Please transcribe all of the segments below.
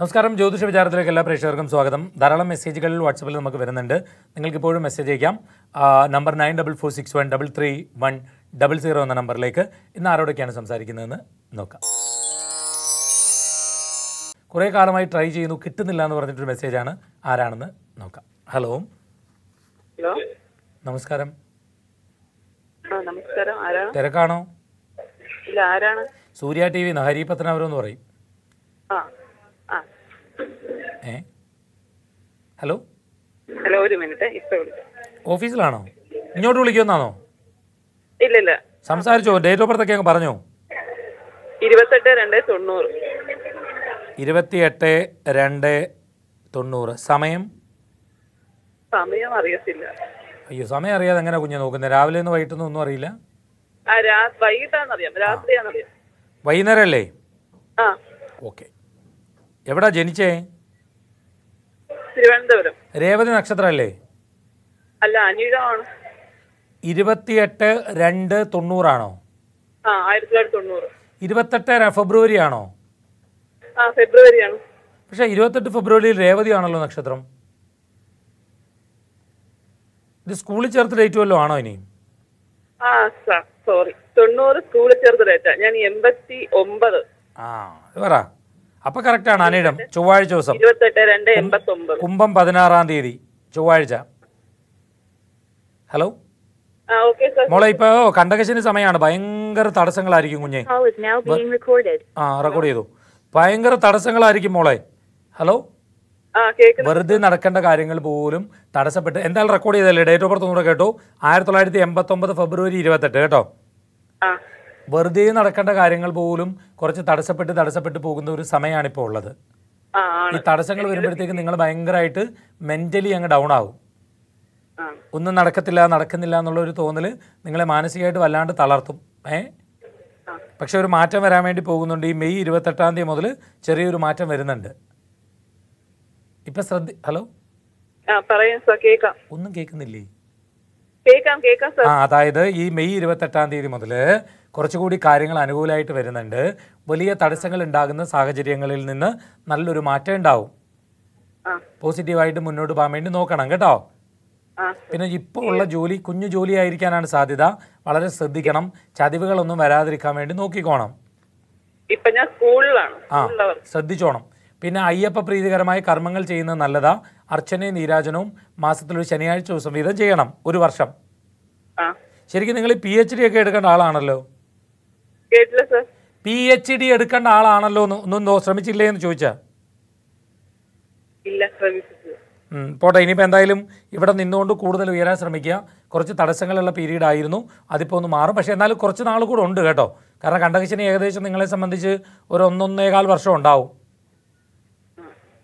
നമസ്കാരം ജ്യോതിഷ വിചാരത്തിലേക്ക് എല്ലാ പ്രേക്ഷകർക്കും സ്വാഗതം ധാരാളം മെസ്സേജുകൾ വാട്സപ്പിൽ നമുക്ക് വരുന്നുണ്ട് നിങ്ങൾക്ക് ഇപ്പോഴും മെസ്സേജ് അയക്കാം number nine double four six one double three one double zero എന്ന നമ്പറിലേക്ക് ഇന്ന് ആരോടൊക്കെയാണ് സംസാരിക്കുന്നതെന്ന് നോക്കാം കുറേ കാലമായി ട്രൈ ചെയ്യുന്നു കിട്ടുന്നില്ല എന്ന് പറഞ്ഞിട്ടൊരു മെസ്സേജാണ് ആരാണെന്ന് നോക്കാം ഹലോ ഹലോ നമസ്കാരം തിരക്കാണോ സൂര്യ ടി വി ഹരി പത്തനാപുരം എന്ന് പറയും ഹലോ ഹലോ ഒരു മിനിറ്റ് ഓഫീസിലാണോ ഇങ്ങോട്ട് വിളിക്കുന്നാണോ ഇല്ല ഇല്ല സംസാരിച്ചോ ഡേറ്റ് ഓഫ് ബർത്ത് ഒക്കെ പറഞ്ഞോ ഇരുപത്തെട്ട് രണ്ട് തൊണ്ണൂറ് ഇരുപത്തിയെട്ട് രണ്ട് തൊണ്ണൂറ് സമയം സമയം അറിയത്തില്ല അയ്യോ സമയം അറിയാതെ എങ്ങനെ കുഞ്ഞു നോക്കുന്നത് രാവിലെ നിന്ന് വൈകിട്ടൊന്നും ഒന്നും അറിയില്ല വൈകിട്ടാണെന്നറിയാം രാത്രിയാണെന്നറിയാം വൈകുന്നേരം അല്ലേ ഓക്കെ എവിടാ ജനിച്ചേ രേവതി നക്ഷത്രല്ലേ അല്ല അനിഴമാണ് ഇരുപത്തിയെട്ട് രണ്ട് തൊണ്ണൂറാണോ ഇരുപത്തെട്ട് ഫെബ്രുവരി ആണോ ഫെബ്രുവരി ആണ് പക്ഷെ ഇരുപത്തെട്ട് ഫെബ്രുവരിയിൽ രേവതി ആണല്ലോ നക്ഷത്രം ഇത് സ്കൂളിൽ ചേർത്ത് ഡേറ്റ് വല്ലോ ആണോ ഇനി സോറി തൊണ്ണൂറ് സ്കൂളിൽ ചേർത്ത് ഡേറ്റ് ഞാൻ എൺപത്തി ഒമ്പത് ആ പറ അപ്പൊ കറക്റ്റ് ആണ് അനിടം ചൊവ്വാഴ്ച ദിവസം കുംഭം പതിനാറാം തീയതി ചൊവ്വാഴ്ച ഹലോ മോളെ ഇപ്പൊ കണ്ടകശിന് സമയമാണ് ഭയങ്കര തടസ്സങ്ങളായിരിക്കും കുഞ്ഞെ ആ റെക്കോർഡ് ചെയ്തു ഭയങ്കര തടസ്സങ്ങളായിരിക്കും മോളെ ഹലോ വെറുതെ നടക്കേണ്ട കാര്യങ്ങൾ പോലും തടസ്സപ്പെട്ട് എന്തായാലും റെക്കോർഡ് ചെയ്തല്ലേ ഡേറ്റ് ഓഫ് ബർത്ത് ഒന്നുകൂടെ കേട്ടോ ആയിരത്തി തൊള്ളായിരത്തി എൺപത്തി ഒമ്പത് ഫെബ്രുവരി ഇരുപത്തെട്ട് കേട്ടോ വെറുതെ നടക്കേണ്ട കാര്യങ്ങൾ പോലും കുറച്ച് തടസ്സപ്പെട്ട് തടസ്സപ്പെട്ട് പോകുന്ന ഒരു സമയമാണ് ഇപ്പോൾ ഉള്ളത് ഈ തടസ്സങ്ങൾ വരുമ്പോഴത്തേക്ക് നിങ്ങൾ ഭയങ്കരമായിട്ട് മെന്റലി അങ്ങ് ഡൗൺ ആവും ഒന്നും നടക്കത്തില്ല നടക്കുന്നില്ല എന്നുള്ള ഒരു തോന്നല് നിങ്ങളെ മാനസികമായിട്ട് വല്ലാണ്ട് തളർത്തും ഏ പക്ഷെ ഒരു മാറ്റം വരാൻ വേണ്ടി പോകുന്നുണ്ട് ഈ മെയ് ഇരുപത്തെട്ടാം തീയതി മുതൽ ചെറിയൊരു മാറ്റം വരുന്നുണ്ട് ഇപ്പൊ ശ്രദ്ധ ഹലോ ഒന്നും കേൾക്കുന്നില്ലേ ആ അതായത് ഈ മെയ് ഇരുപത്തെട്ടാം തീയതി മുതൽ കുറച്ചുകൂടി കാര്യങ്ങൾ അനുകൂലമായിട്ട് വരുന്നുണ്ട് വലിയ തടസ്സങ്ങൾ ഉണ്ടാകുന്ന സാഹചര്യങ്ങളിൽ നിന്ന് നല്ലൊരു മാറ്റം ഉണ്ടാവും പോസിറ്റീവായിട്ട് മുന്നോട്ട് പോകാൻ വേണ്ടി നോക്കണം കേട്ടോ പിന്നെ ഇപ്പോൾ ഉള്ള ജോലി കുഞ്ഞു ജോലി ആയിരിക്കാനാണ് സാധ്യത വളരെ ശ്രദ്ധിക്കണം ചതിവുകളൊന്നും വരാതിരിക്കാൻ വേണ്ടി നോക്കിക്കോണം ആ ശ്രദ്ധിച്ചോണം പിന്നെ അയ്യപ്പ പ്രീതികരമായ കർമ്മങ്ങൾ ചെയ്യുന്നത് നല്ലതാ അർച്ചനയും നീരാജനവും മാസത്തിലൊരു ശനിയാഴ്ച ദിവസം വീതം ചെയ്യണം ഒരു വർഷം ശരിക്കും നിങ്ങൾ പി എച്ച് ഡി ഒക്കെ എടുക്കേണ്ട ആളാണല്ലോ പി എച്ച് ഡി എടുക്കേണ്ട ആളാണല്ലോ ഒന്നും ശ്രമിച്ചില്ലേ എന്ന് ചോദിച്ചാ പോട്ടെ ഇനിയിപ്പോ എന്തായാലും ഇവിടെ നിന്നുകൊണ്ട് കൂടുതൽ ഉയരാൻ ശ്രമിക്കുക കുറച്ച് തടസ്സങ്ങളുള്ള പീരീഡ് ആയിരുന്നു അതിപ്പോ ഒന്ന് മാറും പക്ഷെ എന്നാലും കുറച്ച് നാൾ കൂടെ ഉണ്ട് കേട്ടോ കാരണം കണ്ടകശിനി ഏകദേശം നിങ്ങളെ സംബന്ധിച്ച് ഒരു ഒന്നൊന്നേകാൽ വർഷം ഉണ്ടാവും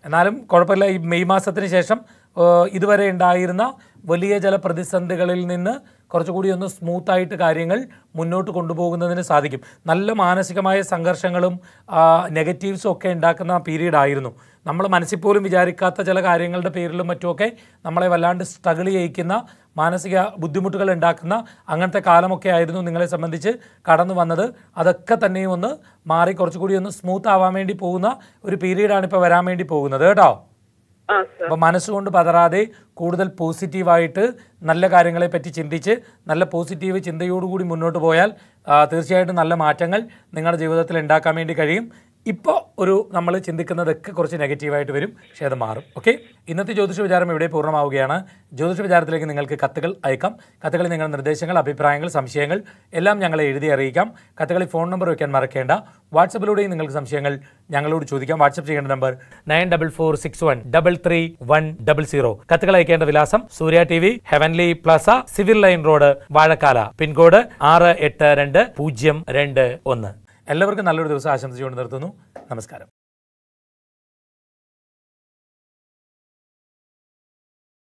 എന്നാലും കുഴപ്പമില്ല ഈ മെയ് മാസത്തിന് ശേഷം ഇതുവരെ ഉണ്ടായിരുന്ന വലിയ ചില പ്രതിസന്ധികളിൽ നിന്ന് കുറച്ചുകൂടി ഒന്ന് സ്മൂത്തായിട്ട് കാര്യങ്ങൾ മുന്നോട്ട് കൊണ്ടുപോകുന്നതിന് സാധിക്കും നല്ല മാനസികമായ സംഘർഷങ്ങളും നെഗറ്റീവ്സും ഒക്കെ ഉണ്ടാക്കുന്ന പീരീഡ് ആയിരുന്നു നമ്മൾ മനസ്സിൽ പോലും വിചാരിക്കാത്ത ചില കാര്യങ്ങളുടെ പേരിലും മറ്റുമൊക്കെ നമ്മളെ വല്ലാണ്ട് സ്ട്രഗിൾ ചെയ്യിക്കുന്ന മാനസിക ബുദ്ധിമുട്ടുകൾ ഉണ്ടാക്കുന്ന അങ്ങനത്തെ കാലമൊക്കെ ആയിരുന്നു നിങ്ങളെ സംബന്ധിച്ച് കടന്നു വന്നത് അതൊക്കെ തന്നെയും ഒന്ന് മാറി കുറച്ചുകൂടി ഒന്ന് സ്മൂത്ത് ആവാൻ വേണ്ടി പോകുന്ന ഒരു പീരീഡാണ് ഇപ്പോൾ വരാൻ വേണ്ടി പോകുന്നത് കേട്ടോ അപ്പൊ മനസ്സുകൊണ്ട് പതറാതെ കൂടുതൽ പോസിറ്റീവായിട്ട് നല്ല കാര്യങ്ങളെ പറ്റി ചിന്തിച്ച് നല്ല പോസിറ്റീവ് ചിന്തയോടുകൂടി മുന്നോട്ട് പോയാൽ തീർച്ചയായിട്ടും നല്ല മാറ്റങ്ങൾ നിങ്ങളുടെ ജീവിതത്തിൽ ഉണ്ടാക്കാൻ വേണ്ടി കഴിയും ഇപ്പോൾ ഒരു നമ്മൾ ചിന്തിക്കുന്നതൊക്കെ കുറച്ച് നെഗറ്റീവായിട്ട് വരും പക്ഷേ അത് മാറും ഓക്കെ ഇന്നത്തെ ജ്യോതിഷ വിചാരം ഇവിടെ പൂർണ്ണമാവുകയാണ് ജ്യോതിഷ വിചാരത്തിലേക്ക് നിങ്ങൾക്ക് കത്തുകൾ അയക്കാം കത്തുകളിൽ നിങ്ങളുടെ നിർദ്ദേശങ്ങൾ അഭിപ്രായങ്ങൾ സംശയങ്ങൾ എല്ലാം ഞങ്ങളെ എഴുതി അറിയിക്കാം കത്തുകളിൽ ഫോൺ നമ്പർ വയ്ക്കാൻ മറക്കേണ്ട വാട്സപ്പിലൂടെയും നിങ്ങൾക്ക് സംശയങ്ങൾ ഞങ്ങളോട് ചോദിക്കാം വാട്സപ്പ് ചെയ്യേണ്ട number nine double four six one double three one double zero കത്തുകൾ അയക്കേണ്ട വിലാസം Surya T V heavenly plaza civil line road Vazhakkala pin code ആറ് എട്ട് രണ്ട് പൂജ്യം രണ്ട് ഒന്ന് എല്ലാവർക്കും നല്ലൊരു ദിവസം ആശംസിച്ചുകൊണ്ട് നിർത്തുന്നു നമസ്കാരം